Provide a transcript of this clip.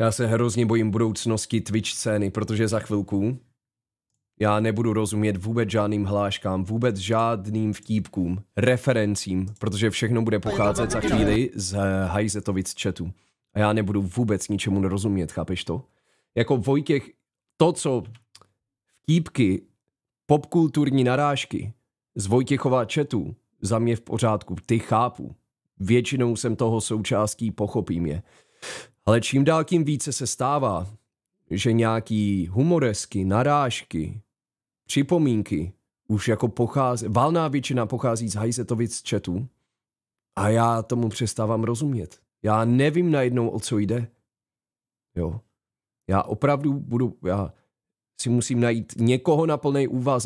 Já se hrozně bojím budoucnosti Twitch scény, protože za chvilku já nebudu rozumět vůbec žádným hláškám, vůbec žádným vtípkům, referencím, protože všechno bude pocházet za chvíli z Hajzetovic chatu. A já nebudu vůbec ničemu nerozumět, chápeš to? Jako Vojtěch, to, co vtípky, popkulturní narážky z Vojtěchova chatu, za mě v pořádku, ty chápu. Většinou jsem toho součástí, pochopím je. Ale čím dál tím více se stává, že nějaký humoresky, narážky, připomínky už jako pochází, valná většina pochází z hajzetovic chatu a já tomu přestávám rozumět. Já nevím najednou, o co jde. Jo. Já opravdu budu, já si musím najít někoho na plný úvazek.